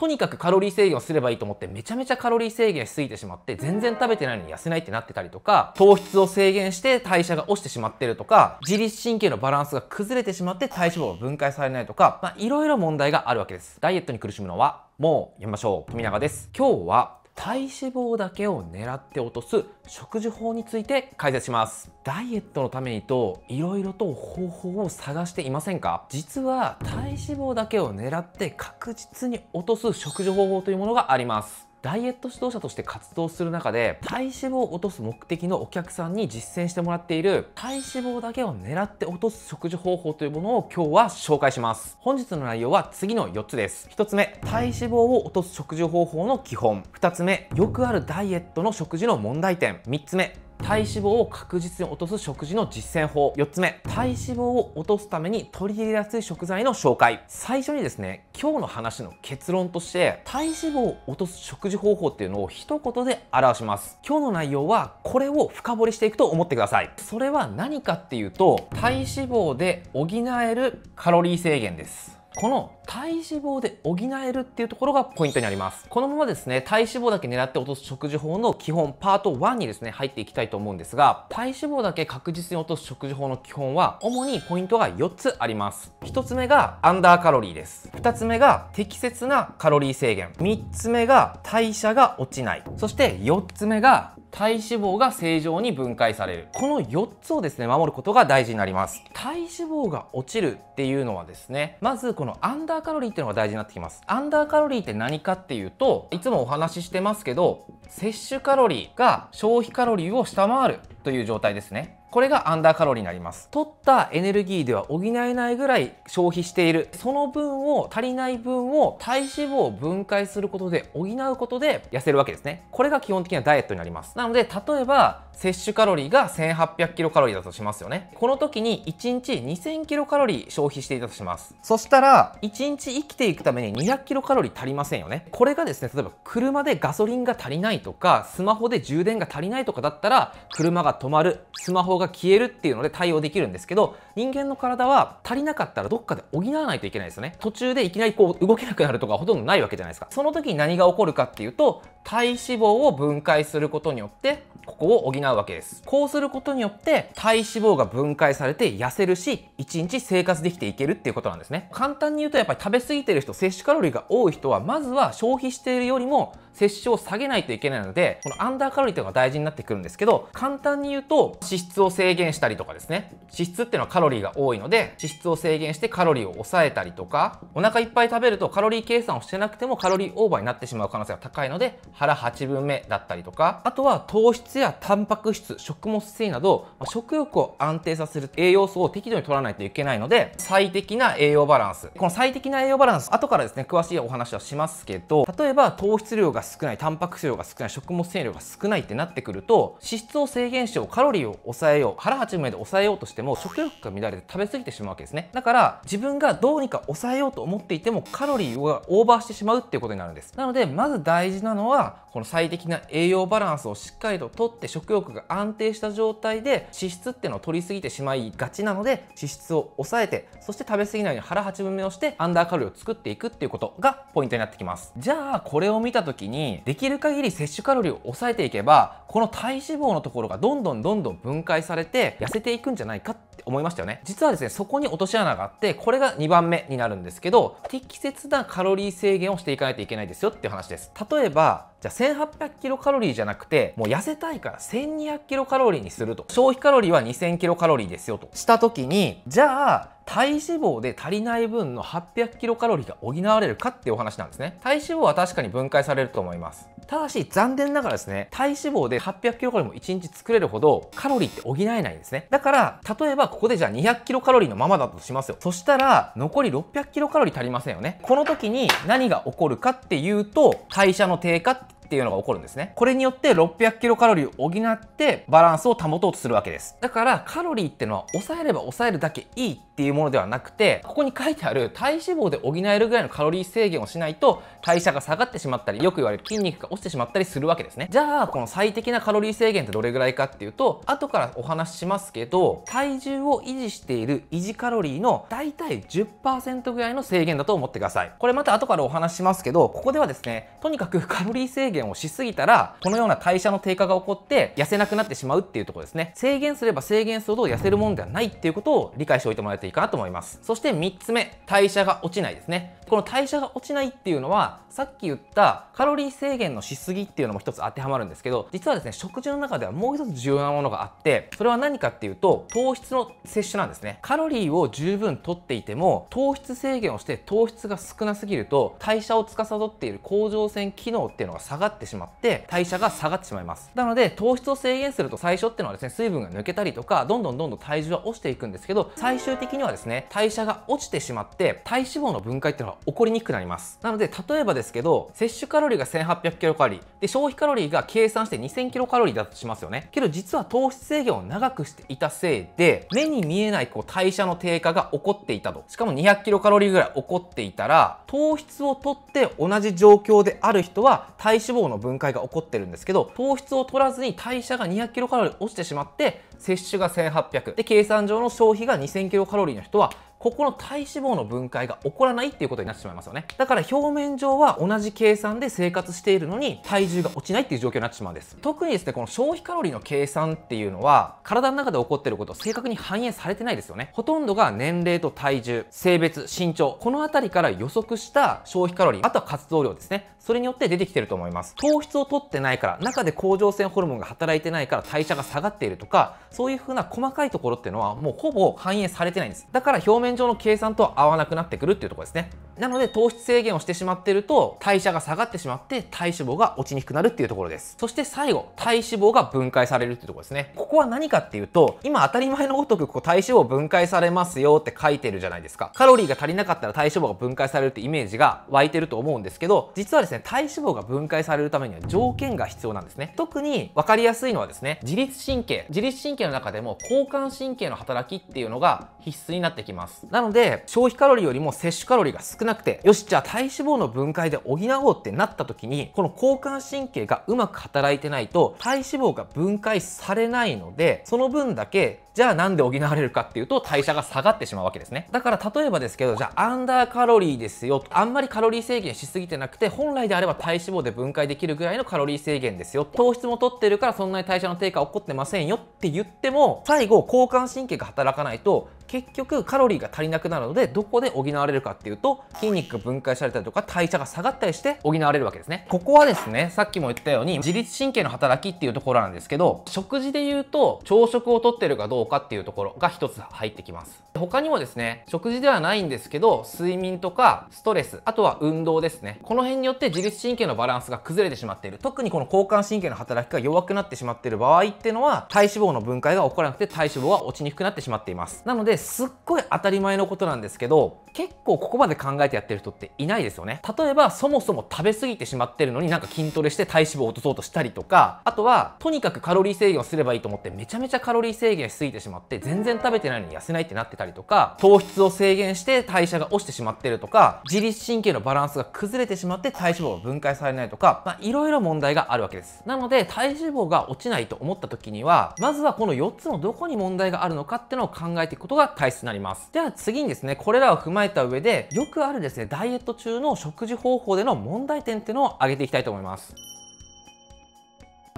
とにかくカロリー制限をすればいいと思ってめちゃめちゃカロリー制限しすぎてしまって全然食べてないのに痩せないってなってたりとか糖質を制限して代謝が落ちてしまってるとか自律神経のバランスが崩れてしまって体脂肪が分解されないとかまいろいろ問題があるわけですダイエットに苦しむのはもうやめましょう富永です今日は体脂肪だけを狙って落とす食事法について解説しますダイエットのためにと色々と方法を探していませんか実は体脂肪だけを狙って確実に落とす食事方法というものがありますダイエット指導者として活動する中で体脂肪を落とす目的のお客さんに実践してもらっている体脂肪だけを狙って落とす食事方法というものを今日は紹介します本日の内容は次の4つです1つ目体脂肪を落とす食事方法の基本2つ目よくあるダイエットの食事の問題点3つ目体脂肪を確実に落とす食事の実践法4つ目体脂肪を落とすために取り入れやすい食材の紹介最初にですね今日の話の結論として体脂肪を落とす食事方法っていうのを一言で表します今日の内容はこれを深掘りしていくと思ってくださいそれは何かっていうと体脂肪で補えるカロリー制限ですこの体脂肪で補えるっていうところがポイントになりますこのままですね体脂肪だけ狙って落とす食事法の基本パート1にですね入っていきたいと思うんですが体脂肪だけ確実に落とす食事法の基本は主にポイントが4つあります1つ目がアンダーカロリーです2つ目が適切なカロリー制限3つ目が代謝が落ちないそして4つ目が体脂肪が正常に分解されるこの4つをですね守ることが大事になります体脂肪が落ちるっていうのはですねまずこのアンダーーカロリーっていうのが大事になってきますアンダーカロリーって何かっていうといつもお話ししてますけど摂取カロリーが消費カロリーを下回るという状態ですねこれがアンダーカロリーになります。取ったエネルギーでは補えないぐらい消費している。その分を、足りない分を体脂肪を分解することで補うことで痩せるわけですね。これが基本的なダイエットになります。なので、例えば、摂取カロリーが1800キロカロリーだとしますよね。この時に1日2000キロカロリー消費していたとします。そしたら、1日生きていくために200キロカロリー足りませんよね。これがですね、例えば車でガソリンが足りないとか、スマホで充電が足りないとかだったら、車が止まる、スマホが消えるっていうので対応できるんですけど、人間の体は足りなかったらどっかで補わないといけないですね。途中でいきなりこう動けなくなるとかほとんどないわけじゃないですか。その時に何が起こるかっていうと、体脂肪を分解することによって、ここを補うわけです。こうすることによって体脂肪が分解されて痩せるし、1日生活できていけるっていうことなんですね。簡単に言うとやっぱり食べ過ぎてる人、摂取カロリーが多い人は、まずは消費しているよりも摂取を下げないといけないので、このアンダーカロリーというのが大事になってくるんですけど、簡単に言うと、脂質を制限したりとかですね。脂質っていうのはカロリーが多いので、脂質を制限してカロリーを抑えたりとか、お腹いっぱい食べるとカロリー計算をしてなくてもカロリーオーバーになってしまう可能性が高いので、腹8分目だったりとか、あとは糖質やタンパク質、食物繊維など、食欲を安定させる栄養素を適度に取らないといけないので、最適な栄養バランス。この最適な栄養バランス、後からですね、詳しいお話はしますけど、例えば糖質量が少ないタンパク質量が少ない食物繊維量が少ないってなってくると脂質を制限しようカロリーを抑えよう腹八分目で抑えようとしても食欲が乱れて食べ過ぎてしまうわけですねだから自分がどうにか抑えようと思っていてもカロリーがオーバーしてしまうっていうことになるんですなのでまず大事なのはこの最適な栄養バランスをしっかりととって食欲が安定した状態で脂質っていうのを取りすぎてしまいがちなので脂質を抑えてそして食べ過ぎないように腹八分目をしてアンダーカロリーを作っていくっていうことがポイントになってきますじゃあこれを見た時にできる限り摂取カロリーを抑えていけばこの体脂肪のところがどんどんどんどん分解されて痩せていくんじゃないかって思いましたよね実はですねそこに落とし穴があってこれが2番目になるんですけど適切なカロリー制限をしていかないといけないですよっていう話です例えばじゃあ1800キロカロリーじゃなくてもう痩せたいから1200キロカロリーにすると消費カロリーは2000キロカロリーですよとした時にじゃあ体脂肪で足りない分の800キロカロリーが補われるかっていうお話なんですね体脂肪は確かに分解されると思いますただし残念ながらですね、体脂肪で800キロカロリーも1日作れるほどカロリーって補えないんですね。だから、例えばここでじゃあ200キロカロリーのままだとしますよ。そしたら、残り600キロカロリー足りませんよね。この時に何が起こるかっていうと、代謝の低下っていうのが起こるんですね。これによって600キロカロリーを補ってバランスを保とうとするわけです。だからカロリーってのは抑えれば抑えるだけいいっていうものではなくて、ここに書いてある体脂肪で補えるぐらいのカロリー制限をしないと代謝が下がってしまったり、よく言われる筋肉が落ちてしまったりするわけですね。じゃあ、この最適なカロリー制限ってどれぐらいかっていうと、後からお話ししますけど、体重を維持している維持カロリーの大体10%ぐらいの制限だと思ってください。これまた後からお話ししますけど、ここではですね、とにかくカロリー制限限をしすぎたら、このような代謝の低下が起こって、痩せなくなってしまうっていうところですね。制限すれば制限するほど痩せるものではないっていうことを理解しておいてもらえていいかなと思います。そして3つ目、代謝が落ちないですね。この代謝が落ちないっていうのはさっき言ったカロリー制限のしすぎっていうのも一つ当てはまるんですけど実はですね食事の中ではもう一つ重要なものがあってそれは何かっていうと糖質の摂取なんですねカロリーを十分とっていても糖質制限をして糖質が少なすぎると代謝を司っている甲状腺機能っていうのが下がってしまって代謝が下がってしまいますなので糖質を制限すると最初っていうのはですね水分が抜けたりとかどんどんどんどん体重は落ちていくんですけど最終的にはですね代謝が落ちてしまって体脂肪の分解っていうの起こりにくくなりますなので例えばですけど摂取カロリーが 1800kcal で消費カロリーが計算して 2000kcal だとしますよねけど実は糖質制限を長くしていたせいで目に見えないこう代謝の低下が起こっていたとしかも 200kcal ぐらい起こっていたら糖質をとって同じ状況である人は体脂肪の分解が起こってるんですけど糖質を取らずに代謝が 200kcal 落ちてしまって摂取が1800で計算上の消費が 2000kcal の人はここの体脂肪の分解が起こらないっていうことになってしまいますよねだから表面上は同じ計算で生活しているのに体重が落ちないっていう状況になってしまうんです特にですねこの消費カロリーの計算っていうのは体の中で起こってること正確に反映されてないですよねほとんどが年齢と体重性別身長この辺りから予測した消費カロリーあとは活動量ですねそれによって出てきてると思います糖質を取ってないから中で甲状腺ホルモンが働いてないから代謝が下がっているとかそういうふうな細かいところっていうのはもうほぼ反映されてないんですだから表面上の計算と合わなくなってくるっていうところですねなので糖質制限をしてしまってると代謝が下がってしまって体脂肪が落ちにくくなるっていうところですそして最後体脂肪が分解されるっていうところですねここは何かっていうと今当たり前のごとくこう体脂肪分解されますよって書いてるじゃないですかカロリーが足りなかったら体脂肪が分解されるってイメージが湧いてると思うんですけど実はですね体脂肪が分解されるためには条件が必要なんですね特に分かりやすいのはですね自律神経自律神経の中でも交感神経の働きっていうのが必須になってきますなので消費カロリーよりも摂取カロリーが少なくて、よし、じゃあ体脂肪の分解で補おうってなった時に、この交感神経がうまく働いてないと、体脂肪が分解されないので、その分だけじゃあなんで補われるかっていうと代謝が下がってしまうわけですね。だから例えばですけど、じゃあアンダーカロリーですよ。あんまりカロリー制限しすぎてなくて、本来であれば体脂肪で分解できるぐらいのカロリー制限ですよ。糖質も取ってるからそんなに代謝の低下起こってませんよって言っても、最後交感神経が働かないと、結局カロリーが足りなくなるのでどこで補われるかっていうと筋肉が分解されたりとか代謝が下がったりして補われるわけですねここはですねさっきも言ったように自律神経の働きっていうところなんですけど食事で言うと朝食をとってるかどうどうかっていうところが一つ入ってきます。他にもですね、食事ではないんですけど、睡眠とかストレス、あとは運動ですね。この辺によって自律神経のバランスが崩れてしまっている。特にこの交感神経の働きが弱くなってしまっている場合っていうのは、体脂肪の分解が起こらなくて体脂肪は落ちにくくなってしまっています。なので、すっごい当たり前のことなんですけど、結構ここまで考えてやってる人っていないですよね。例えば、そもそも食べ過ぎてしまってるのになんか筋トレして体脂肪を落とそうとしたりとか、あとは、とにかくカロリー制限をすればいいと思ってめちゃめちゃカロリー制限しすぎいてしまって全然食べてないのに痩せないってなってたりとか糖質を制限して代謝が落ちてしまってるとか自律神経のバランスが崩れてしまって体脂肪が分解されないとか、まいろいろ問題があるわけですなので体脂肪が落ちないと思った時にはまずはこの4つのどこに問題があるのかっていうのを考えていくことが大切になりますでは次にですねこれらを踏まえた上でよくあるですねダイエット中の食事方法での問題点っていうのを挙げていきたいと思います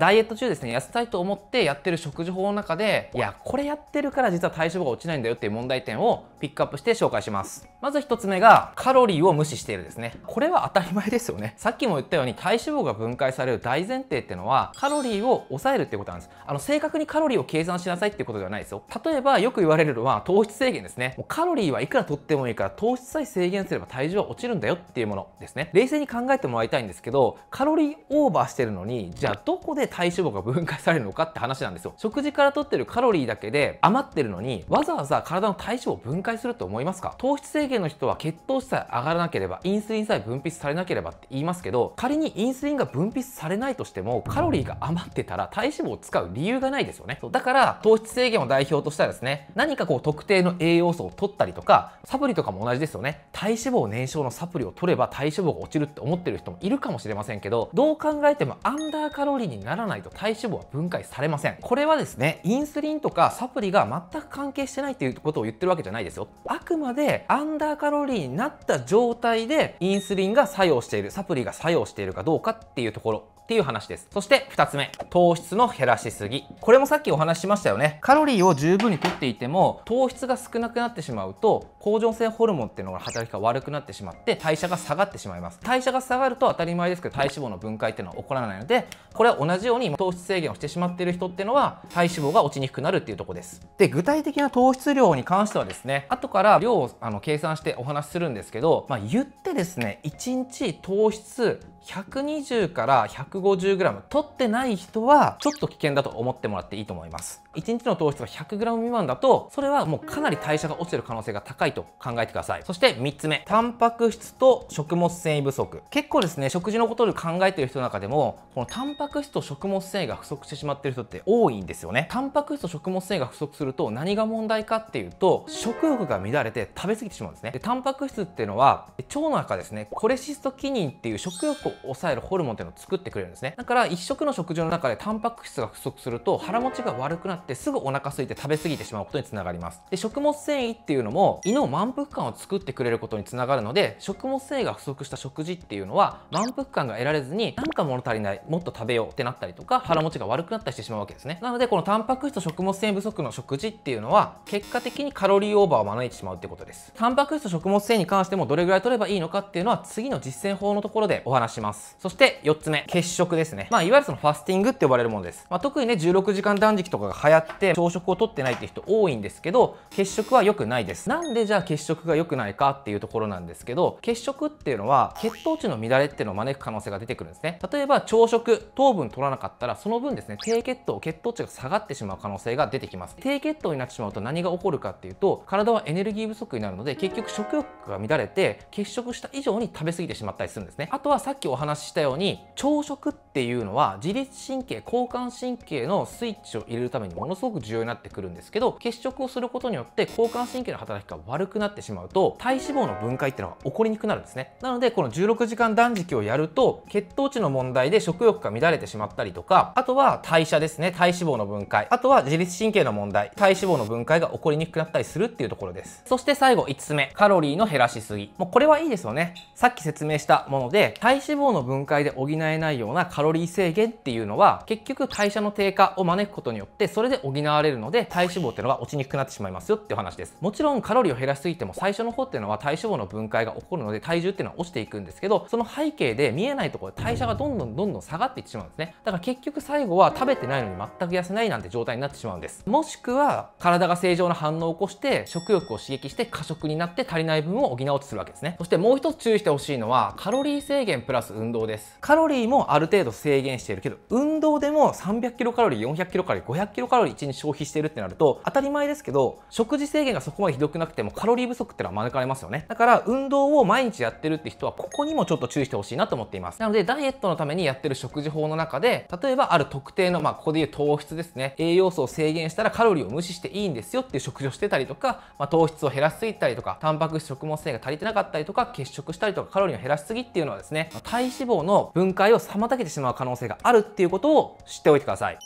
ダイエット中ですね、痩せたいと思ってやってる食事法の中で、いや、これやってるから実は体脂肪が落ちないんだよっていう問題点をピックアップして紹介します。まず1つ目が、カロリーを無視しているですね。これは当たり前ですよね。さっきも言ったように体脂肪が分解される大前提ってのは、カロリーを抑えるってことなんです。あの、正確にカロリーを計算しなさいってことではないですよ。例えば、よく言われるのは糖質制限ですね。もうカロリーはいくら取ってもいいから、糖質さえ制限すれば体重は落ちるんだよっていうものですね。冷静に考えてもらいたいんですけど、カロリーオーバーしてるのに、じゃあどこで体脂肪が分解されるのかって話なんですよ食事から取ってるカロリーだけで余ってるのにわざわざ体の体脂肪を分解すると思いますか糖質制限の人は血糖値さえ上がらなければインスリンさえ分泌されなければって言いますけど仮にインスリンが分泌されないとしてもカロリーが余ってたら体脂肪を使う理由がないですよねだから糖質制限を代表としたらですね何かこう特定の栄養素を取ったりとかサプリとかも同じですよね体脂肪燃焼のサプリを取れば体脂肪が落ちるって思ってる人もいるかもしれませんけどどう考えてもアンダーカロリーになならないと体脂肪は分解されませんこれはですねインスリンとかサプリが全く関係してないっていうことを言ってるわけじゃないですよあくまでアンダーカロリーになった状態でインスリンが作用しているサプリが作用しているかどうかっていうところっていう話です。そして2つ目、糖質の減らしすぎ。これもさっきお話ししましたよね。カロリーを十分にとっていても、糖質が少なくなってしまうと、甲状腺ホルモンっていうのが働きが悪くなってしまって代謝が下がってしまいます代謝が下がると当たり前ですけど体脂肪の分解っていうのは起こらないのでこれは同じように糖質制限をしてしまっている人っていうのは体脂肪が落ちにくくなるっていうとこですで具体的な糖質量に関してはですね後から量をあの計算してお話しするんですけど、まあ、言ってですね1日糖質120から 150g 取ってない人はちょっと危険だと思ってもらっていいと思います1日の糖質が 100g 未満だとそれはもうかなり代謝が落ちてる可能性が高いいと考えてください。そして3つ目、タンパク質と食物繊維不足。結構ですね、食事のことで考えてる人の中でも、このタンパク質と食物繊維が不足してしまってる人って多いんですよね。タンパク質と食物繊維が不足すると何が問題かっていうと、食欲が乱れて食べ過ぎてしまうんですね。で、タンパク質っていうのは、腸の中ですね、コレシストキニンっていう食欲を抑えるホルモンっていうのを作ってくれるんですね。だから1食の食事の中でタンパク質が不足すると腹持ちが悪くなってすぐお腹空いて食べ過ぎてしまうことにつながります。で、食物繊維っていうのも胃の満腹感を作ってくれることにつながるので食物繊維が不足した食事っていうのは満腹感が得られずになんか物足りないもっと食べようってなったりとか腹持ちが悪くなったりしてしまうわけですねなのでこのタンパク質と食物繊維不足の食事っていうのは結果的にカロリーオーバーを招いてしまうってことですタンパク質と食物繊維に関してもどれぐらい取ればいいのかっていうのは次の実践法のところでお話しますそして4つ目血食ですねまあいわゆるそのファスティングって呼ばれるものです、まあ、特にね16時間断食とかが流行って朝食をとってないって人多いんですけど血食は良くないですなんでじゃあ血色が良くないかっていうところなんですけど血色っていうのは血糖値の乱れっていうのを招く可能性が出てくるんですね例えば朝食糖分取らなかったらその分ですね低血糖血糖値が下がってしまう可能性が出てきます低血糖になってしまうと何が起こるかっていうと体はエネルギー不足になるので結局食欲が乱れて血色した以上に食べ過ぎてしまったりするんですねあとはさっきお話ししたように朝食っていうのは自律神経交感神経のスイッチを入れるためにものすごく重要になってくるんですけど血色をすることによって交感神経の働きが悪軽くなってしまうと体脂肪の分解っていうのが起こりにくくなるんですねなのでこの16時間断食をやると血糖値の問題で食欲が乱れてしまったりとかあとは代謝ですね体脂肪の分解あとは自律神経の問題体脂肪の分解が起こりにくくなったりするっていうところですそして最後5つ目カロリーの減らしすぎもうこれはいいですよねさっき説明したもので体脂肪の分解で補えないようなカロリー制限っていうのは結局代謝の低下を招くことによってそれで補われるので体脂肪っていうのが落ちにくくなってしまいますよっていう話ですもちろんカロリーを減らが過ぎても最初の方っていうのは体脂肪の分解が起こるので体重っていうのは落ちていくんですけどその背景で見えないところで代謝がどんどんどんどん下がっていってしまうんですねだから結局最後は食べてないのに全く痩せないなんて状態になってしまうんですもしくは体が正常な反応を起こして食欲を刺激して過食になって足りない分を補おうとするわけですねそしてもう一つ注意してほしいのはカロリー制限プラス運動ですカロリーもある程度制限しているけど運動でも300キロカロリー400キロカロリー500キロカロリー1日消費してるってなると当たり前ですけど食事制限がそこまでひどくなくてもカロリー不足ってのはかれますよねだから運動を毎日やってるって人はここにもちょっと注意してほしいなと思っていますなのでダイエットのためにやってる食事法の中で例えばある特定のまあここで言う糖質ですね栄養素を制限したらカロリーを無視していいんですよっていう食事をしてたりとか、まあ、糖質を減らしすぎたりとかタンパク質食物繊維が足りてなかったりとか血食したりとかカロリーを減らしすぎっていうのはですね体脂肪の分解を妨げてしまう可能性があるっていうことを知っておいてください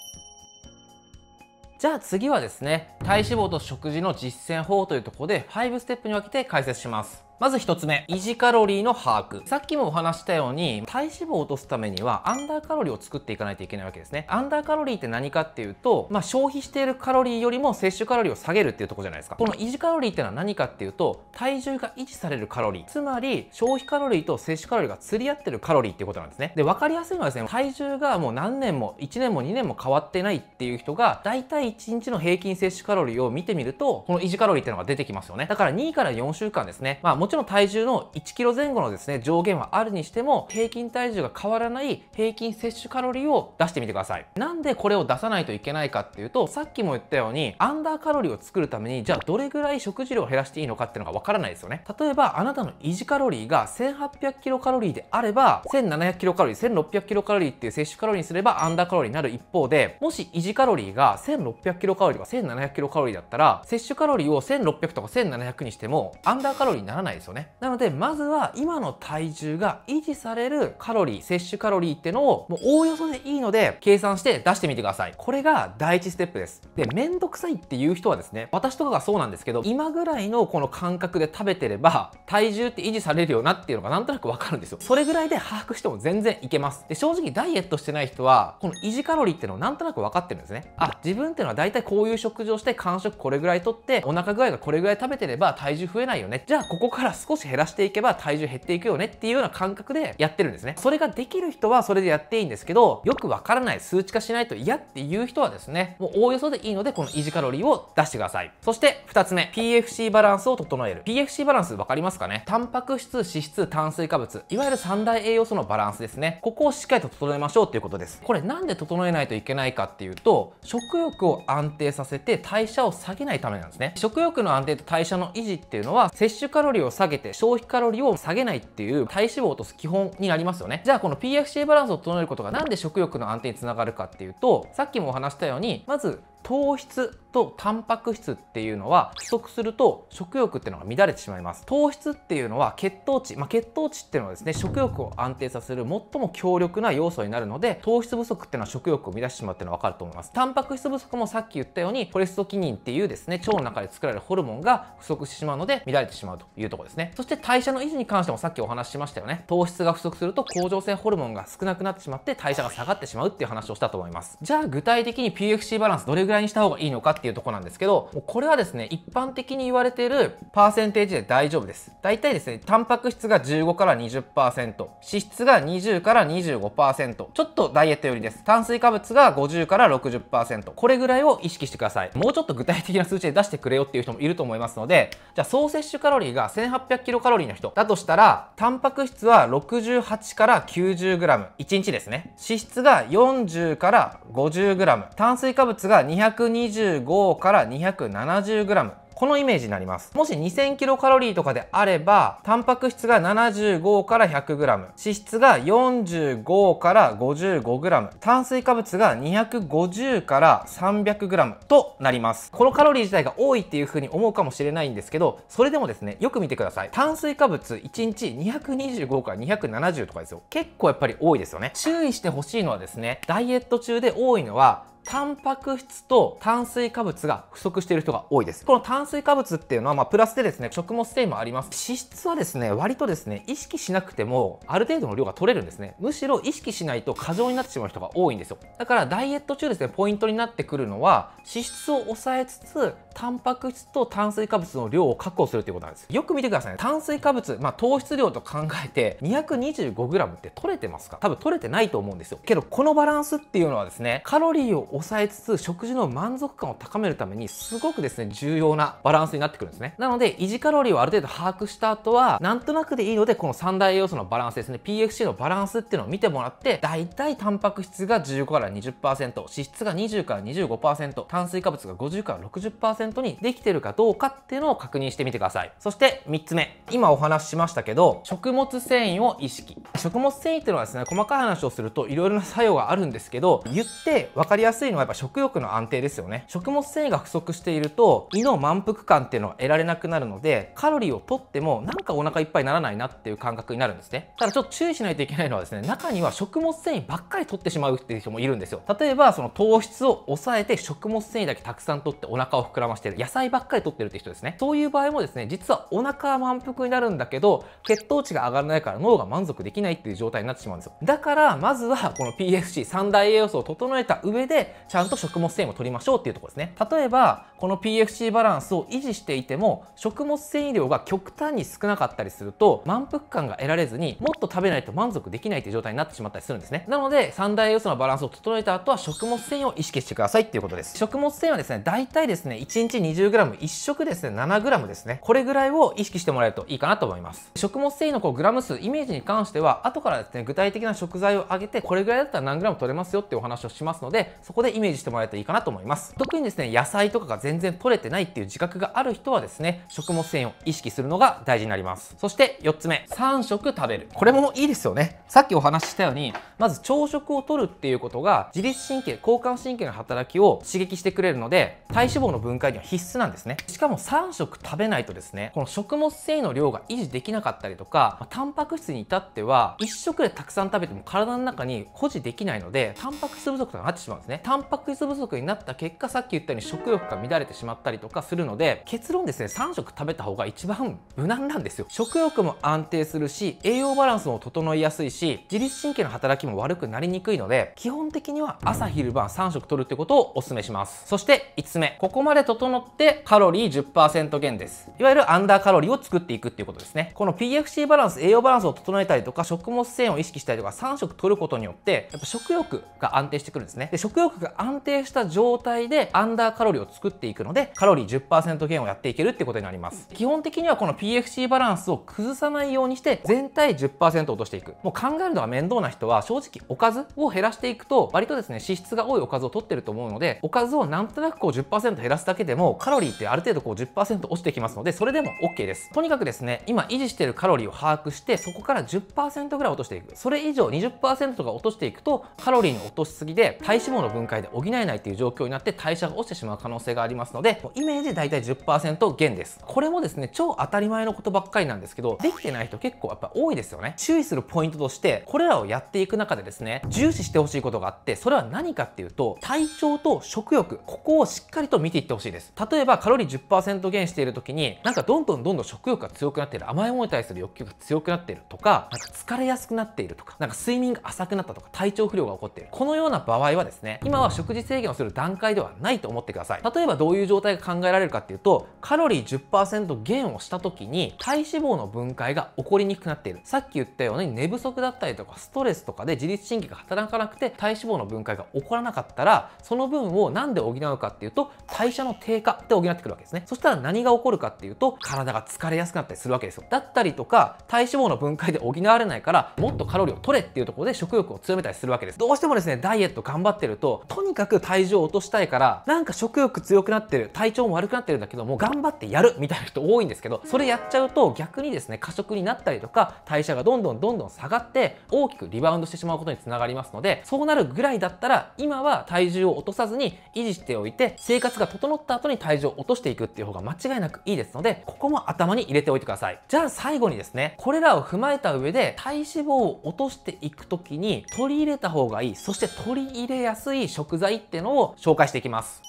じゃあ次はですね体脂肪と食事の実践法というところで5ステップに分けて解説しますまず1つ目、維持カロリーの把握。さっきもお話したように、体脂肪を落とすためには、アンダーカロリーを作っていかないといけないわけですね。アンダーカロリーって何かっていうと、まあ、消費しているカロリーよりも摂取カロリーを下げるっていうとこじゃないですか。この維持カロリーってのは何かっていうと、体重が維持されるカロリー。つまり、消費カロリーと摂取カロリーが釣り合ってるカロリーっていうことなんですね。で、分かりやすいのはですね、体重がもう何年も、1年も2年も変わってないっていう人が、大体1日の平均摂取カロリーを見てみると、この維持カロリーってのが出てきますよね。だから2から4週間ですね。まあもちろん体重の1 k g 前後のですね、上限はあるにしても、平均体重が変わらない平均摂取カロリーを出してみてください。なんでこれを出さないといけないかっていうと、さっきも言ったように、アンダーカロリーを作るために、じゃあどれぐらい食事量を減らしていいのかっていうのがわからないですよね。例えば、あなたの維持カロリーが1800キロカロリーであれば、1700キロカロリー、1600キロカロリーっていう摂取カロリーにすればアンダーカロリーになる一方で、もし維持カロリーが1600キロカロリーとか1700キロカロリーだったら、摂取カロリーを1600とか1700にしても、アンダーカロリーにならないないですよね。なので、まずは今の体重が維持されるカロリー、摂取カロリーってのを、もうおおよそでいいので、計算して出してみてください。これが第一ステップです。で、めんどくさいっていう人はですね、私とかがそうなんですけど、今ぐらいのこの感覚で食べてれば、体重って維持されるよなっていうのがなんとなくわかるんですよ。それぐらいで把握しても全然いけます。で、正直ダイエットしてない人は、この維持カロリーってのをなんとなく分かってるんですね。あ、自分っていうのは大体こういう食事をして、間食これぐらいとって、お腹具合がこれぐらい食べてれば体重増えないよね。じゃあ、ここからから少し減らしていけば体重減っていくよねっていうような感覚でやってるんですね。それができる人はそれでやっていいんですけど、よくわからない数値化しないと嫌っていう人はですね、もうおおよそでいいのでこの維持カロリーを出してください。そして2つ目、PFC バランスを整える。PFC バランスわかりますかねタンパク質、脂質、炭水化物、いわゆる三大栄養素のバランスですね。ここをしっかりと整えましょうっていうことです。これなんで整えないといけないかっていうと、食欲を安定させて代謝を下げないためなんですね。食欲の安定と代謝の維持っていうのは、摂取カロリーを下げて消費カロリーを下げないっていう体脂肪を落とす基本になりますよねじゃあこの PFC バランスを整えることが何で食欲の安定につながるかっていうとさっきもお話したようにまず糖質とタンパク質っていうのは不足すると食欲っていうのが乱れてしまいます糖質っていうのは血糖値、まあ、血糖値っていうのはですね食欲を安定させる最も強力な要素になるので糖質不足っていうのは食欲を乱してしまうっていうのは分かると思いますタンパク質不足もさっき言ったようにコレストキニンっていうですね腸の中で作られるホルモンが不足してしまうので乱れてしまうというとこですねそして代謝の維持に関してもさっきお話ししましたよね糖質が不足すると甲状腺ホルモンが少なくなってしまって代謝が下がってしまうっていう話をしたと思いますじゃあ具体的に PFC バランスどれぐらいらいにした方がいいのかっていうとこなんですけど、これはですね、一般的に言われているパーセンテージで大丈夫です。大体ですね、タンパク質が15から20%、脂質が20から25%、ちょっとダイエット寄りです。炭水化物が50から60%、これぐらいを意識してください。もうちょっと具体的な数値で出してくれよっていう人もいると思いますので、じゃあ総摂取カロリーが1800キロカロリーの人だとしたら、タンパク質は68から 90g、1日ですね。脂質が40から 50g、炭水化物が200 225から270 g このイメージになります。もし 2000kcal とかであれば、タンパク質が75から 100g、脂質が45から 55g、炭水化物が250から 300g となります。このカロリー自体が多いっていう風に思うかもしれないんですけど、それでもですね、よく見てください。炭水化物1日225から270とかですよ。結構やっぱり多いですよね。注意してほしいのはですね、ダイエット中で多いのは、タンパク質と炭水化物が不足している人が多いです。この炭水化物っていうのは、まあ、プラスでですね、食物繊維もあります。脂質はですね、割とですね、意識しなくても、ある程度の量が取れるんですね。むしろ意識しないと過剰になってしまう人が多いんですよ。だから、ダイエット中ですね、ポイントになってくるのは、脂質を抑えつつ、タンパク質と炭水化物の量を確保するということなんです。よく見てくださいね。炭水化物、まあ、糖質量と考えて、225g って取れてますか多分取れてないと思うんですよ。けど、このバランスっていうのはですね、カロリーを抑えつつ食事の満足感を高めるためにすごくですね重要なバランスになってくるんですねなので維持カロリーをある程度把握した後はなんとなくでいいのでこの三大栄養素のバランスですね PFC のバランスっていうのを見てもらってだいたいタンパク質が15から20%脂質が20から25%炭水化物が50から60%にできてるかどうかっていうのを確認してみてくださいそして3つ目今お話ししましたけど食物繊維を意識食物繊維っていうのはですね細かい話をするといろいろな作用があるんですけど言って分かりやすいいのはやっぱ食欲の安定ですよね食物繊維が不足していると胃の満腹感っていうのは得られなくなるのでカロリーを取ってもなんかお腹いっぱいにならないなっていう感覚になるんですねただちょっと注意しないといけないのはですね中には食物繊維ばっかり取ってしまうっていう人もいるんですよ例えばその糖質を抑えて食物繊維だけたくさん取ってお腹を膨らましてる野菜ばっかり取ってるって人ですねそういう場合もですね実はお腹は満腹になるんだけど血糖値が上がらないから脳が満足できないっていう状態になってしまうんですよだからまずはこの PFC 三大栄養素を整えた上でちゃんと食物繊維も取りましょうっていうとこですね例えばこの PFC バランスを維持していても食物繊維量が極端に少なかったりすると満腹感が得られずにもっと食べないと満足できないという状態になってしまったりするんですねなので三大要素のバランスを整えた後は食物繊維を意識してくださいっていうことです食物繊維はですね大体ですね1日 20g1 食ですね 7g ですねこれぐらいを意識してもらえるといいかなと思います食物繊維のこうグラム数イメージに関しては後からですね具体的な食材を上げてこれぐらいだったら何 g 取れますよっていうお話をしますのでそこででイメージしてもらえたらいいかなと思います特にですね野菜とかが全然取れてないっていう自覚がある人はですね食物繊維を意識するのが大事になりますそして4つ目3食食べるこれもいいですよねさっきお話ししたようにまず朝食をとるっていうことが自律神経交感神経の働きを刺激してくれるので体脂肪の分解には必須なんですねしかも3食食べないとですねこの食物繊維の量が維持できなかったりとか、まタンパク質に至っては1食でたくさん食べても体の中に保持できないのでタンパク質不足とかなってしまうんですねタンパク質不足になった結果さっき言ったように食欲が乱れてしまったりとかするので結論ですね3食食べた方が一番無難なんですよ食欲も安定するし栄養バランスも整いやすいし自律神経の働きも悪くなりにくいので基本的には朝昼晩3食取るってことをお勧めしますそして5つ目ここまで整ってカロリー10%減ですいわゆるアンダーカロリーを作っていくっていうことですねこの PFC バランス栄養バランスを整えたりとか食物繊維を意識したりとか3食取ることによってやっぱ食欲が安定してくるんですねで食欲価が安定した状態でアンダーカロリーを作っていくのでカロリー10%減をやっていけるってことになります基本的にはこの PFC バランスを崩さないようにして全体10%落としていくもう考えるのが面倒な人は正直おかずを減らしていくと割とですね脂質が多いおかずを取ってると思うのでおかずをなんとなくこう10%減らすだけでもカロリーってある程度こう10%落ちてきますのでそれでも OK ですとにかくですね今維持しているカロリーを把握してそこから10%ぐらい落としていくそれ以上20%とか落としていくとカロリーの落としすぎで体脂肪の分分で補えないという状況になって代謝が落ちてしまう可能性がありますのでイメージ大体10%減ですこれもですね超当たり前のことばっかりなんですけどできてない人結構やっぱ多いですよね注意するポイントとしてこれらをやっていく中でですね重視してほしいことがあってそれは何かっていうと体調と食欲ここをしっかりと見ていってほしいです例えばカロリー10%減している時になんかどんどんどんどん食欲が強くなっている甘いものに対する欲求が強くなっているとかなんか疲れやすくなっているとかなんか睡眠が浅くなったとか体調不良が起こっているこのような場合はですね今今は食事制限をする段階ではないと思ってください例えばどういう状態が考えられるかっていうとカロリー10%減をした時に体脂肪の分解が起こりにくくなっているさっき言ったように寝不足だったりとかストレスとかで自律神経が働かなくて体脂肪の分解が起こらなかったらその分を何で補うかっていうと代謝の低下で補ってくるわけですねそしたら何が起こるかっていうと体が疲れやすくなったりするわけですよだったりとか体脂肪の分解で補われないからもっとカロリーを取れっていうところで食欲を強めたりするわけですどうしてもですねダイエット頑張ってるととにかく体重を落としたいからなんか食欲強くなってる体調も悪くなってるんだけども頑張ってやるみたいな人多いんですけどそれやっちゃうと逆にですね過食になったりとか代謝がどんどんどんどん下がって大きくリバウンドしてしまうことにつながりますのでそうなるぐらいだったら今は体重を落とさずに維持しておいて生活が整った後に体重を落としていくっていう方が間違いなくいいですのでここも頭に入れておいてくださいじゃあ最後にですねこれらを踏まえた上で体脂肪を落としていく時に取り入れた方がいいそして取り入れやすい食材ってのを紹介していきます。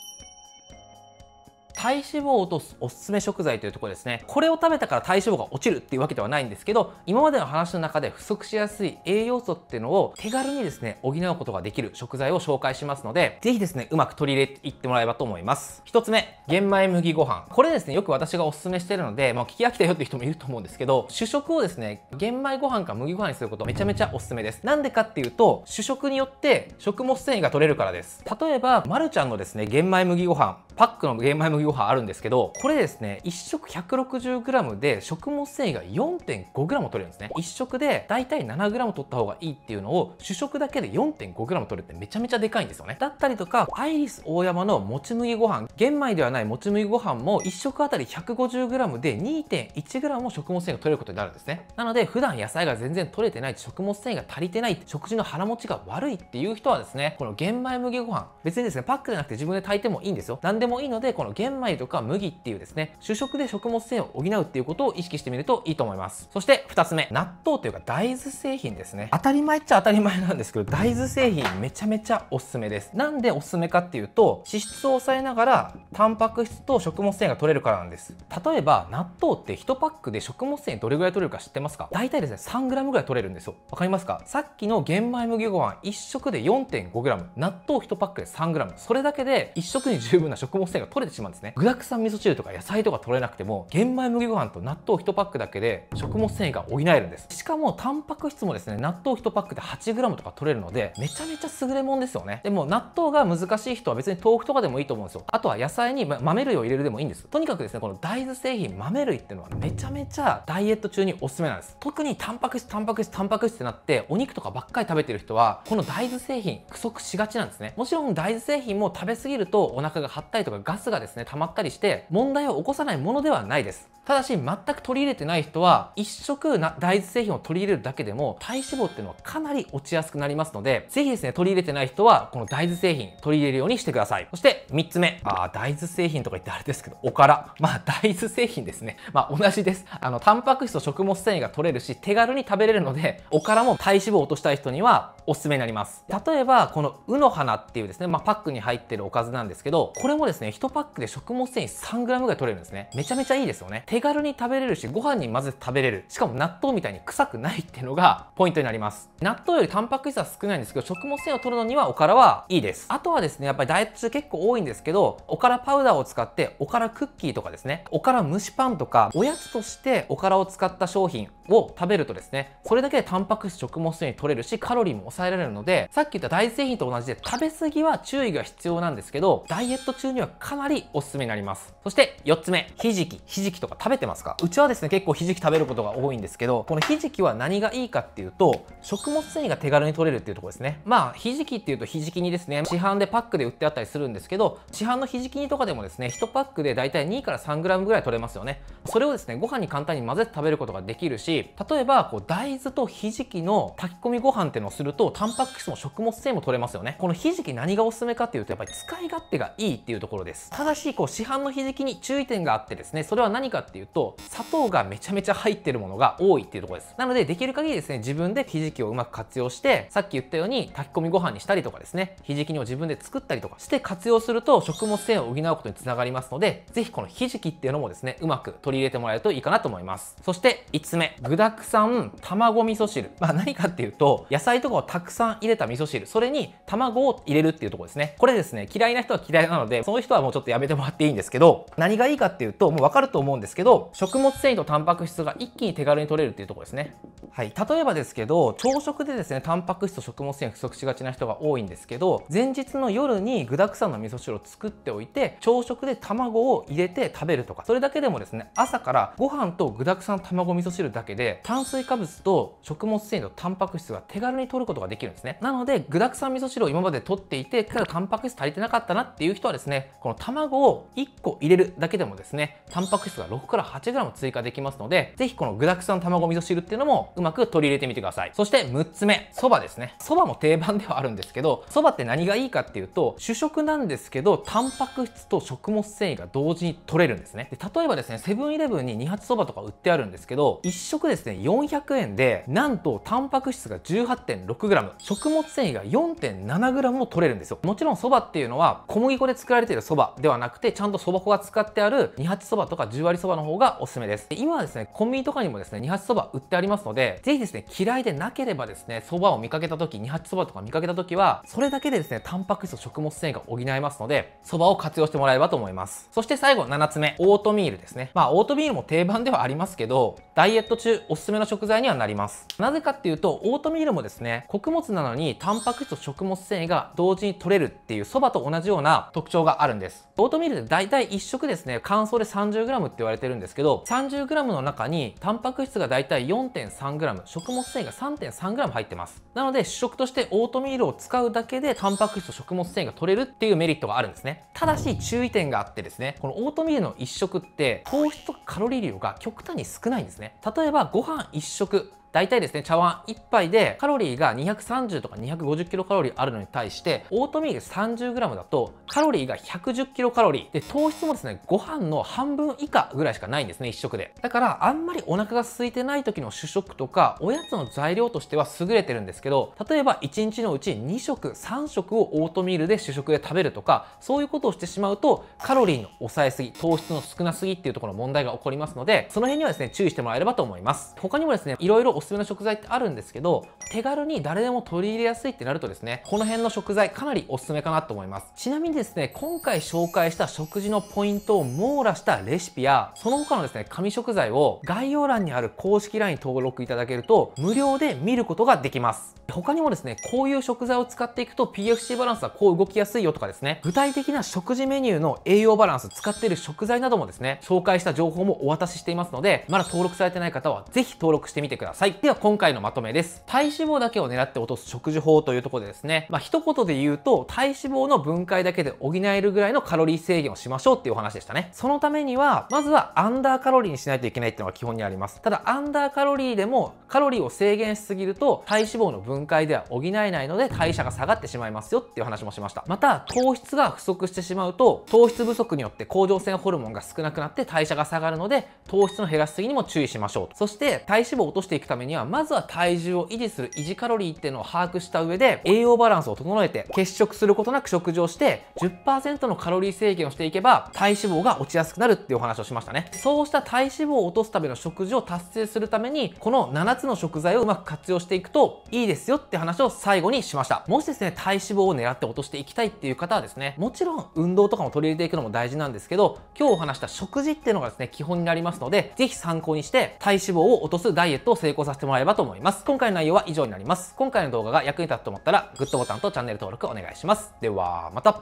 体脂肪を落とすおすすめ食材というところですね。これを食べたから体脂肪が落ちるっていうわけではないんですけど、今までの話の中で不足しやすい栄養素っていうのを手軽にですね、補うことができる食材を紹介しますので、ぜひですね、うまく取り入れていってもらえばと思います。1つ目、玄米麦ご飯。これですね、よく私がおすすめしてるので、まあ、聞き飽きたよっていう人もいると思うんですけど、主食をですね、玄米ご飯か麦ご飯にすることめちゃめちゃおすすめです。なんでかっていうと、主食によって食物繊維が取れるからです。例えば、まるちゃんのですね、玄米麦ご飯、パックの玄米麦いうあるんですけど、これですね、1食 160g で食物繊維が 4.5g 取れるんですね。1食でだいたい 7g 取った方がいいっていうのを、主食だけで 4.5g 取るってめちゃめちゃでかいんですよね。だったりとか、アイリス大山のもち麦ご飯、玄米ではないもち麦ご飯も1食あたり 150g で 2.1g も食物繊維が取れることになるんですね。なので、普段野菜が全然取れてない、食物繊維が足りてない、食事の腹持ちが悪いっていう人はですね、この玄米麦ご飯、別にですね、パックじゃなくて自分で炊いてもいいんですよ。何でもいいので、この玄玄米とか麦っていうですね、主食で食物繊維を補うっていうことを意識してみるといいと思います。そして2つ目、納豆というか大豆製品ですね。当たり前っちゃ当たり前なんですけど、大豆製品めちゃめちゃおすすめです。なんでおすすめかっていうと、脂質を抑えながら、タンパク質と食物繊維が取れるからなんです。例えば、納豆って1パックで食物繊維どれぐらい取れるか知ってますか大体ですね、3g ぐらい取れるんですよ。わかりますかさっきの玄米麦ご飯1食で 4.5g、納豆1パックで 3g、それだけで1食に十分な食物繊維が取れてしまうんですね。ね具沢山味噌汁とか野菜とか取れなくても玄米麦ご飯と納豆1パックだけで食物繊維が補えるんですしかもタンパク質もですね納豆1パックで 8g とか取れるのでめちゃめちゃ優れもんですよねでも納豆が難しい人は別に豆腐とかでもいいと思うんですよあとは野菜に、豆類を入れるでもいいんですとにかくですねこの大豆製品豆類っていうのはめちゃめちゃダイエット中におすすめなんです特にタンパク質タンパク質タンパク質ってなってお肉とかばっかり食べてる人はこの大豆製品不足しがちなんですねもちろん大豆製品も食べ過ぎるとお腹が張ったりとかガスがですね溜まったりして問題を起こさないものではないですただし全く取り入れてない人は一食な大豆製品を取り入れるだけでも体脂肪っていうのはかなり落ちやすくなりますのでぜひですね取り入れてない人はこの大豆製品取り入れるようにしてくださいそして3つ目あ大豆製品とか言ってあれですけどおからまあ大豆製品ですねまあ同じですあのタンパク質と食物繊維が取れるし手軽に食べれるのでおからも体脂肪を落としたい人にはおすすめになります例えばこのうの花っていうですねまあ、パックに入ってるおかずなんですけどこれもですね1パックで食物繊維 3g ぐらい取れるんですねめちゃめちゃいいですよね手軽に食べれるしご飯に混ぜて食べれるしかも納豆みたいに臭くないっていうのがポイントになります納豆よりタンパク質は少ないんですけど食物繊維を取るのにはおからはいいですあとはですねやっぱりダイエット中結構多いんですけどおからパウダーを使っておからクッキーとかですねおから蒸しパンとかおやつとしておからを使った商品を食べるとですねそれだけでタンパク質食物繊維取れるしカロリーも抑えられるのでさっき言った大製品と同じで食べ過ぎは注意が必要なんですけどダイエット中にはかなりおすすすめになります。そして4つ目、ひじき。ひじきとか食べてますかうちはですね、結構ひじき食べることが多いんですけど、このひじきは何がいいかっていうと、食物繊維が手軽に取れるっていうとこですね。まあ、ひじきっていうとひじき煮ですね、市販でパックで売ってあったりするんですけど、市販のひじき煮とかでもですね、1パックでだいたい2から 3g ぐらい取れますよね。それをですね、ご飯に簡単に混ぜて食べることができるし、例えば、こう、大豆とひじきの炊き込みご飯っていうのをすると、タンパク質も食物繊維も取れますよね。このひじき何がおすすめかっていうと、やっぱり使い勝手がいいっていうところです。ただし、構市販のひじきに注意点があってですねそれは何かっていうと砂糖がめちゃめちゃ入ってるものが多いっていうところですなのでできる限りですね自分でひじきをうまく活用してさっき言ったように炊き込みご飯にしたりとかですねひじきを自分で作ったりとかして活用すると食物繊維を補うことにつながりますので是非このひじきっていうのもですねうまく取り入れてもらえるといいかなと思いますそして5つ目具沢山卵味噌汁まあ何かっていうと野菜とかをたくさん入れた味噌汁それに卵を入れるっていうとこですねこれですね嫌いな人は嫌いなのでその人はもうちょっとやめてもら張っていいんですけど、何がいいかっていうと、もうわかると思うんですけど、食物繊維とタンパク質が一気に手軽に取れるっていうとこですね。はい。例えばですけど、朝食でですね、タンパク質と食物繊維不足しがちな人が多いんですけど、前日の夜に具沢山の味噌汁を作っておいて、朝食で卵を入れて食べるとか、それだけでもですね、朝からご飯と具沢山卵味噌汁だけで、炭水化物と食物繊維とタンパク質が手軽に取ることができるんですね。なので、具沢山味噌汁を今まで取っていて、ただタンパク質足りてなかったなっていう人はですね、この卵を1個入れるだけでもですねタンパク質が6から 8g 追加できますのでぜひこの具沢山卵味噌汁っていうのもうまく取り入れてみてくださいそして6つ目そばですねそばも定番ではあるんですけどそばって何がいいかっていうと主食なんですけどタンパク質と食物繊維が同時に取れるんですねで例えばですねセブンイレブンに2発そばとか売ってあるんですけど1食ですね400円でなんとタンパク質が 18.6g 食物繊維が 4.7g も取れるんですよもちろんそばっていうのは小麦粉で作られているそばではなくてってちゃんとそば粉が使ってある二八そばとか十割そばの方がおすすめですで今はですねコンビニとかにもですね二八そば売ってありますのでぜひですね嫌いでなければですねそばを見かけた時二八そばとか見かけた時はそれだけでですねタンパク質と食物繊維が補えますのでそばを活用してもらえればと思いますそして最後7つ目オートミールですねまあオートミールも定番ではありますけどダイエット中おすすめの食材にはなりますなぜかっていうとオートミールもですね穀物なのにタンパク質と食物繊維が同時に取れるっていうそばと同じような特徴があるんですオートミールで大体1食ですね、乾燥で 30g って言われてるんですけど、30g の中にタンパク質が大体 4.3g、食物繊維が 3.3g 入ってます。なので主食としてオートミールを使うだけでタンパク質と食物繊維が取れるっていうメリットがあるんですね。ただし注意点があってですね、このオートミールの1食って糖質とカロリー量が極端に少ないんですね。例えばご飯1食大体ですね、茶碗1杯でカロリーが230とか250キロカロリーあるのに対して、オートミール 30g だとカロリーが110キロカロリー。で、糖質もですね、ご飯の半分以下ぐらいしかないんですね、1食で。だから、あんまりお腹が空いてない時の主食とか、おやつの材料としては優れてるんですけど、例えば1日のうち2食、3食をオートミールで主食で食べるとか、そういうことをしてしまうと、カロリーの抑えすぎ、糖質の少なすぎっていうところの問題が起こりますので、その辺にはですね、注意してもらえればと思います。他にもですね、いろいろおすすめの食材ってあるんですけど手軽に誰でも取り入れやすいってなるとですねこの辺の食材かなりおすすめかなと思いますちなみにですね今回紹介した食事のポイントを網羅したレシピやその他のですね紙食材を概要欄にある公式 LINE 登録いただけると無料で見ることができます他にもですねこういう食材を使っていくと PFC バランスはこう動きやすいよとかですね具体的な食事メニューの栄養バランス使っている食材などもですね紹介した情報もお渡ししていますのでまだ登録されてない方は是非登録してみてくださいはい。では今回のまとめです。体脂肪だけを狙って落とす食事法というところでですね、まあ一言で言うと体脂肪の分解だけで補えるぐらいのカロリー制限をしましょうっていうお話でしたね。そのためには、まずはアンダーカロリーにしないといけないっていうのが基本にあります。ただアンダーカロリーでもカロリーを制限しすぎると体脂肪の分解では補えないので代謝が下がってしまいますよっていう話もしました。また糖質が不足してしまうと糖質不足によって甲状腺ホルモンが少なくなって代謝が下がるので糖質の減らしすぎにも注意しましょうそして体脂肪を落としていくためためにはまずは体重を維持する維持カロリーっていうのを把握した上で栄養バランスを整えて血色することなく食事をして10%のカロリー制限をしていけば体脂肪が落ちやすくなるっていうお話をしましたねそうした体脂肪を落とすための食事を達成するためにこの7つの食材をうまく活用していくといいですよって話を最後にしましたもしですね体脂肪を狙って落としていきたいっていう方はですねもちろん運動とかも取り入れていくのも大事なんですけど今日お話した食事っていうのがですね基本になりますので是非参考にして体脂肪を落とすダイエットを成功させてもらえればと思います。今回の内容は以上になります。今回の動画が役に立ったと思ったら、グッドボタンとチャンネル登録お願いします。では、また